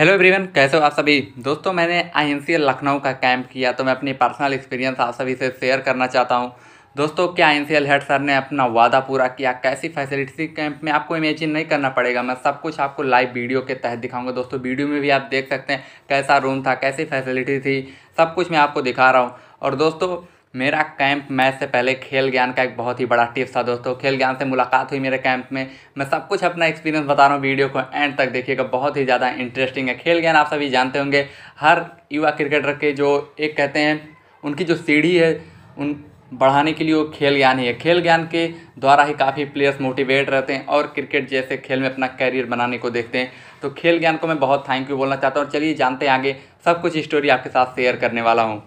hello everyone कैसे हो आप सभी दोस्तों मैंने आई लखनऊ का कैंप किया तो मैं अपनी पर्सनल एक्सपीरियंस आप सभी से शेयर करना चाहता हूं दोस्तों क्या आई हेड सर ने अपना वादा पूरा किया कैसी फैसिलिटी कैंप में आपको इमेजिन नहीं करना पड़ेगा मैं सब कुछ आपको लाइव वीडियो के तहत दिखाऊंगा दोस्तों वीडियो में भी आप देख सकते हैं कैसा रूम था कैसी फैसिलिटी थी सब कुछ मैं आपको दिखा रहा हूँ और दोस्तों मेरा कैंप मैच से पहले खेल ज्ञान का एक बहुत ही बड़ा टिप्स था दोस्तों खेल ज्ञान से मुलाकात हुई मेरे कैंप में मैं सब कुछ अपना एक्सपीरियंस बता रहा हूँ वीडियो को एंड तक देखिएगा बहुत ही ज़्यादा इंटरेस्टिंग है खेल ज्ञान आप सभी जानते होंगे हर युवा क्रिकेटर के जो एक कहते हैं उनकी जो सीढ़ी है उन बढ़ाने के लिए वो खेल ज्ञान ही है खेल ज्ञान के द्वारा ही काफ़ी प्लेयर्स मोटिवेट रहते हैं और क्रिकेट जैसे खेल में अपना कैरियर बनाने को देखते हैं तो खेल ज्ञान को मैं बहुत थैंक यू बोलना चाहता हूँ चलिए जानते हैं आगे सब कुछ स्टोरी आपके साथ शेयर करने वाला हूँ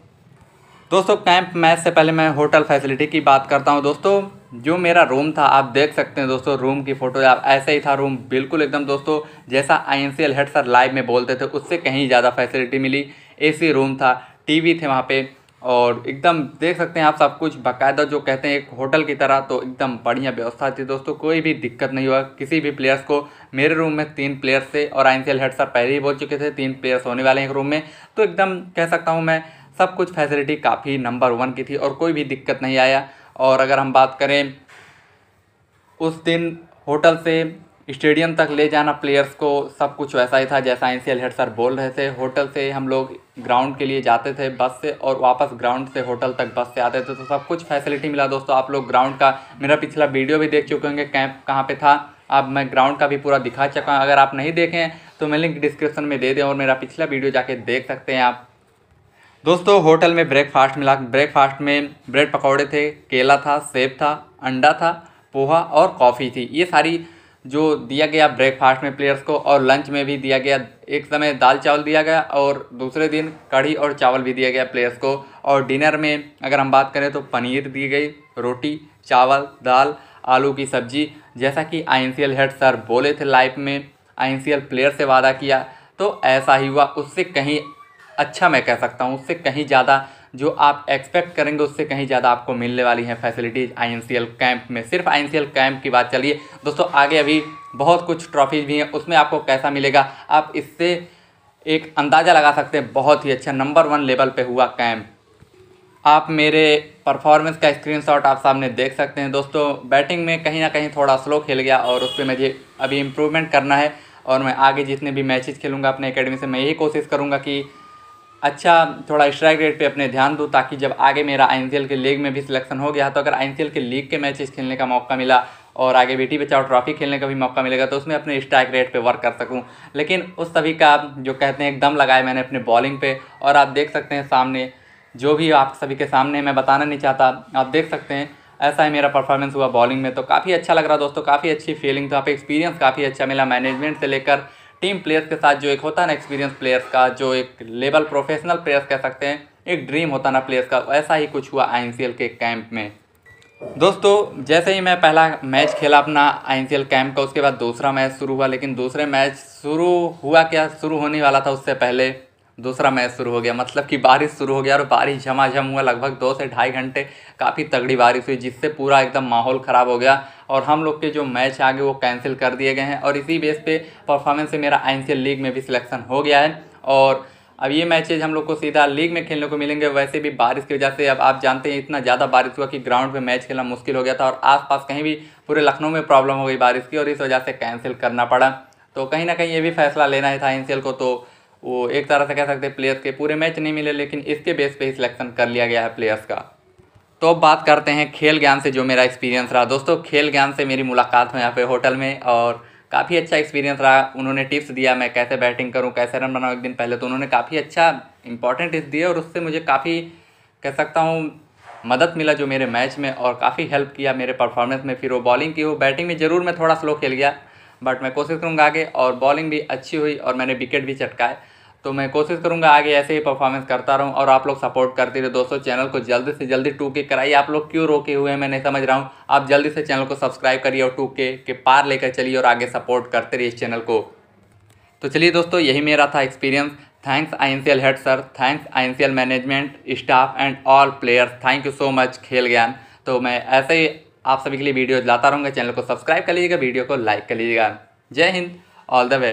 दोस्तों कैंप मैच से पहले मैं होटल फैसिलिटी की बात करता हूँ दोस्तों जो मेरा रूम था आप देख सकते हैं दोस्तों रूम की फ़ोटो आप ऐसा ही था रूम बिल्कुल एकदम दोस्तों जैसा I N head sir live में बोलते थे उससे कहीं ज़्यादा फैसिलिटी मिली एसी रूम था टीवी थे वहाँ पे और एकदम देख सकते हैं आप सब कुछ बाकायदा जो कहते हैं एक होटल की तरह तो एकदम बढ़िया व्यवस्था थी दोस्तों कोई भी दिक्कत नहीं हुआ किसी भी प्लेयर्स को मेरे रूम में तीन प्लेयर्स थे और आई एन हेड सर पहले ही बोल चुके थे तीन प्लेयर्स होने वाले हैं एक रूम में तो एकदम कह सकता हूँ मैं सब कुछ फैसिलिटी काफ़ी नंबर वन की थी और कोई भी दिक्कत नहीं आया और अगर हम बात करें उस दिन होटल से स्टेडियम तक ले जाना प्लेयर्स को सब कुछ वैसा ही था जैसा एन हेड सर बोल रहे थे होटल से हम लोग ग्राउंड के लिए जाते थे बस से और वापस ग्राउंड से होटल तक बस से आते थे तो सब कुछ फैसिलिटी मिला दोस्तों आप लोग ग्राउंड का मेरा पिछला वीडियो भी देख चुके होंगे कैंप कहाँ पे था अब मैं ग्राउंड का भी पूरा दिखा चुका हूँ अगर आप नहीं देखें तो मैं लिंक डिस्क्रिप्शन में दे दें और मेरा पिछला वीडियो जाके देख सकते हैं आप दोस्तों होटल में ब्रेकफास्ट मिला ब्रेकफास्ट में ब्रेड पकौड़े थे केला था सेब था अंडा था पोहा और कॉफ़ी थी ये सारी जो दिया गया ब्रेकफास्ट में प्लेयर्स को और लंच में भी दिया गया एक समय दाल चावल दिया गया और दूसरे दिन कढ़ी और चावल भी दिया गया प्लेयर्स को और डिनर में अगर हम बात करें तो पनीर दी गई रोटी चावल दाल आलू की सब्जी जैसा कि आई हेड सर बोले थे लाइफ में आई प्लेयर से वादा किया तो ऐसा ही हुआ उससे कहीं अच्छा मैं कह सकता हूँ उससे कहीं ज़्यादा जो आप एक्सपेक्ट करेंगे उससे कहीं ज़्यादा आपको मिलने वाली हैं फैसिलिटीज़ आई कैंप में सिर्फ आई कैंप की बात चलिए दोस्तों आगे अभी बहुत कुछ ट्रॉफीज भी हैं उसमें आपको कैसा मिलेगा आप इससे एक अंदाज़ा लगा सकते हैं बहुत ही अच्छा नंबर वन लेवल पे हुआ कैंप आप मेरे परफॉर्मेंस का स्क्रीनशॉट आप सामने देख सकते हैं दोस्तों बैटिंग में कहीं ना कहीं थोड़ा स्लो खेल गया और उस पर मुझे अभी इम्प्रूवमेंट करना है और मैं आगे जितने भी मैचेस खेलूँगा अपने अकेडमी से मैं यही कोशिश करूँगा कि अच्छा थोड़ा स्ट्राइक रेट पे अपने ध्यान दूँ ताकि जब आगे मेरा आई के लीग में भी सिलेक्शन हो गया तो अगर आई के लीग के मैचेस खेलने का मौका मिला और आगे बेटी बचाओ ट्रॉफी खेलने का भी मौका मिलेगा तो उसमें अपने स्ट्राइक रेट पे वर्क कर सकूं लेकिन उस सभी का जो कहते हैं एकदम लगाए मैंने अपने बॉलिंग पे और आप देख सकते हैं सामने जो भी आप सभी के सामने मैं बताना नहीं चाहता आप देख सकते हैं ऐसा ही मेरा परफॉर्मेंस हुआ बॉलिंग में तो काफ़ी अच्छा लग रहा दोस्तों काफ़ी अच्छी फीलिंग तो आप एक्सपीरियंस काफ़ी अच्छा मिला मैनेजमेंट से लेकर टीम प्लेयर्स के साथ जो एक होता है ना एक्सपीरियंस प्लेयर्स का जो एक लेवल प्रोफेशनल प्लेयर्स कह सकते हैं एक ड्रीम होता ना प्लेयर्स का ऐसा ही कुछ हुआ आई के कैंप में दोस्तों जैसे ही मैं पहला मैच खेला अपना आई कैंप का उसके बाद दूसरा मैच शुरू हुआ लेकिन दूसरे मैच शुरू हुआ क्या शुरू होने वाला था उससे पहले दूसरा मैच शुरू हो गया मतलब कि बारिश शुरू हो गया और बारिश झमाझम हुआ लगभग दो से ढाई घंटे काफ़ी तगड़ी बारिश हुई जिससे पूरा एकदम माहौल ख़राब हो गया और हम लोग के जो मैच आ गए वो कैंसिल कर दिए गए हैं और इसी बेस पे परफॉर्मेंस से मेरा आई लीग में भी सिलेक्शन हो गया है और अब ये मैचेज हम लोग को सीधा लीग में खेलने को मिलेंगे वैसे भी बारिश की वजह से अब आप जानते हैं इतना ज़्यादा बारिश हुआ कि ग्राउंड पे मैच खेलना मुश्किल हो गया था और आसपास कहीं भी पूरे लखनऊ में प्रॉब्लम हो गई बारिश की और इस वजह से कैंसिल करना पड़ा तो कहीं ना कहीं ये भी फैसला लेना ही था एन को तो वो एक तरह से कह सकते हैं प्लेयर्स के पूरे मैच नहीं मिले लेकिन इसके बेस पे ही सिलेक्शन कर लिया गया है प्लेयर्स का तो अब बात करते हैं खेल ज्ञान से जो मेरा एक्सपीरियंस रहा दोस्तों खेल ज्ञान से मेरी मुलाकात हुई यहाँ पे होटल में और काफ़ी अच्छा एक्सपीरियंस रहा उन्होंने टिप्स दिया मैं कैसे बैटिंग करूँ कैसे रन बनाऊँ एक दिन पहले तो उन्होंने काफ़ी अच्छा इंपॉर्टेंट टिप्स दिए और उससे मुझे काफ़ी कह सकता हूँ मदद मिला जो मेरे मैच में और काफ़ी हेल्प किया मेरे परफॉर्मेंस में फिर वो बॉलिंग की हो बैटिंग में ज़रूर मैं थोड़ा स्लो खेल गया बट मैं कोशिश करूँगा आगे और बॉलिंग भी अच्छी हुई और मैंने विकेट भी चटकाए तो मैं कोशिश करूँगा आगे ऐसे ही परफॉर्मेंस करता रहूं और आप लोग सपोर्ट करते रहे दोस्तों चैनल को जल्दी से जल्दी टू के कराइए आप लोग क्यों रोके हुए हैं मैं नहीं समझ रहा हूँ आप जल्दी से चैनल को सब्सक्राइब करिए और टू के, के पार लेकर चलिए और आगे सपोर्ट करते रहिए इस चैनल को तो चलिए दोस्तों यही मेरा था experience thanks I head sir thanks I management staff and all players thank you so much खेल ज्ञान तो मैं ऐसे ही आप सभी के लिए वीडियो लाता रहूँगा चैनल को सब्सक्राइब कर लीजिएगा वीडियो को लाइक कर लीजिएगा जय हिंद ऑल द बेस्ट